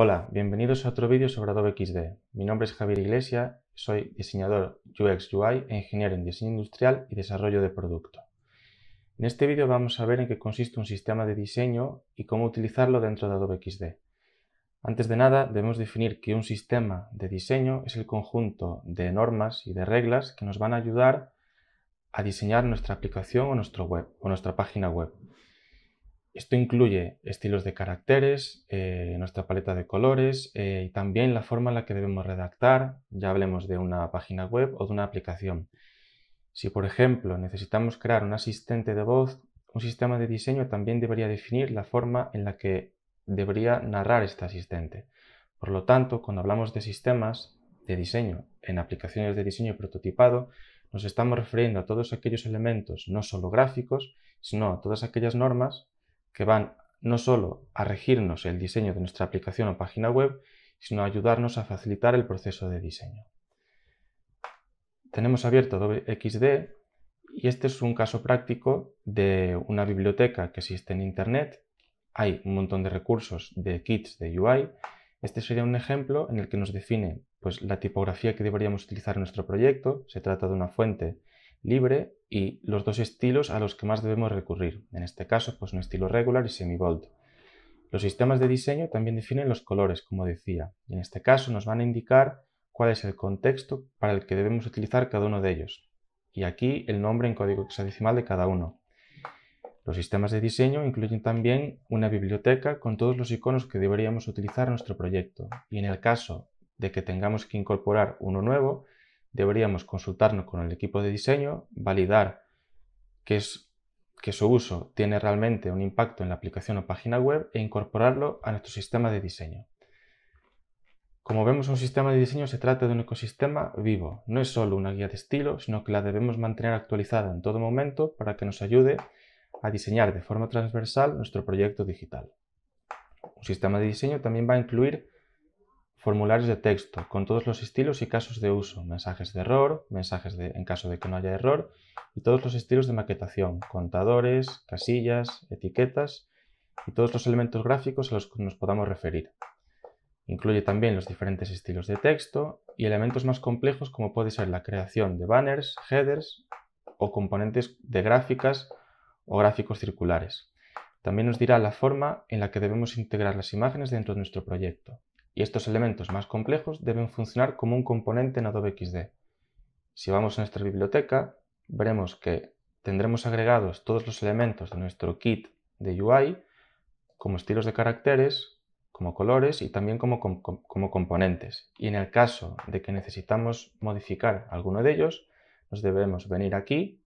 Hola, bienvenidos a otro vídeo sobre Adobe XD. Mi nombre es Javier Iglesias, soy diseñador UX UI e ingeniero en diseño industrial y desarrollo de producto. En este vídeo vamos a ver en qué consiste un sistema de diseño y cómo utilizarlo dentro de Adobe XD. Antes de nada, debemos definir que un sistema de diseño es el conjunto de normas y de reglas que nos van a ayudar a diseñar nuestra aplicación o, nuestro web, o nuestra página web. Esto incluye estilos de caracteres, eh, nuestra paleta de colores eh, y también la forma en la que debemos redactar, ya hablemos de una página web o de una aplicación. Si, por ejemplo, necesitamos crear un asistente de voz, un sistema de diseño también debería definir la forma en la que debería narrar este asistente. Por lo tanto, cuando hablamos de sistemas de diseño en aplicaciones de diseño prototipado, nos estamos refiriendo a todos aquellos elementos, no solo gráficos, sino a todas aquellas normas que van no solo a regirnos el diseño de nuestra aplicación o página web, sino a ayudarnos a facilitar el proceso de diseño. Tenemos abierto Adobe XD y este es un caso práctico de una biblioteca que existe en Internet. Hay un montón de recursos de kits de UI. Este sería un ejemplo en el que nos define pues, la tipografía que deberíamos utilizar en nuestro proyecto. Se trata de una fuente libre y los dos estilos a los que más debemos recurrir, en este caso pues un estilo regular y semi Los sistemas de diseño también definen los colores, como decía, y en este caso nos van a indicar cuál es el contexto para el que debemos utilizar cada uno de ellos, y aquí el nombre en código hexadecimal de cada uno. Los sistemas de diseño incluyen también una biblioteca con todos los iconos que deberíamos utilizar en nuestro proyecto, y en el caso de que tengamos que incorporar uno nuevo, deberíamos consultarnos con el equipo de diseño, validar que, es, que su uso tiene realmente un impacto en la aplicación o página web e incorporarlo a nuestro sistema de diseño. Como vemos, un sistema de diseño se trata de un ecosistema vivo. No es solo una guía de estilo, sino que la debemos mantener actualizada en todo momento para que nos ayude a diseñar de forma transversal nuestro proyecto digital. Un sistema de diseño también va a incluir formularios de texto con todos los estilos y casos de uso, mensajes de error, mensajes en caso de que no haya error y todos los estilos de maquetación, contadores, casillas, etiquetas y todos los elementos gráficos a los que nos podamos referir. Incluye también los diferentes estilos de texto y elementos más complejos como puede ser la creación de banners, headers o componentes de gráficas o gráficos circulares. También nos dirá la forma en la que debemos integrar las imágenes dentro de nuestro proyecto y estos elementos más complejos deben funcionar como un componente en Adobe XD. Si vamos a nuestra biblioteca, veremos que tendremos agregados todos los elementos de nuestro kit de UI, como estilos de caracteres, como colores y también como, como componentes. Y en el caso de que necesitamos modificar alguno de ellos, nos debemos venir aquí,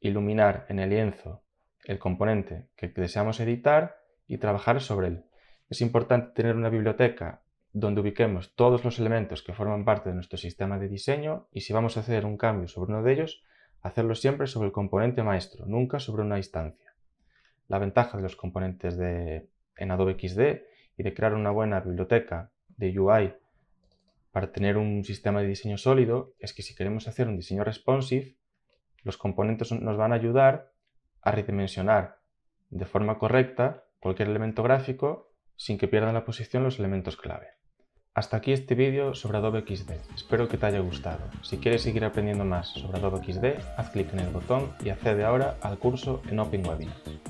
iluminar en el lienzo el componente que deseamos editar y trabajar sobre él. Es importante tener una biblioteca donde ubiquemos todos los elementos que forman parte de nuestro sistema de diseño y si vamos a hacer un cambio sobre uno de ellos, hacerlo siempre sobre el componente maestro, nunca sobre una instancia. La ventaja de los componentes en Adobe XD y de crear una buena biblioteca de UI para tener un sistema de diseño sólido es que si queremos hacer un diseño responsive, los componentes nos van a ayudar a redimensionar de forma correcta cualquier elemento gráfico sin que pierda la posición los elementos clave. Hasta aquí este vídeo sobre Adobe XD, espero que te haya gustado. Si quieres seguir aprendiendo más sobre Adobe XD, haz clic en el botón y accede ahora al curso en OpenWebinar.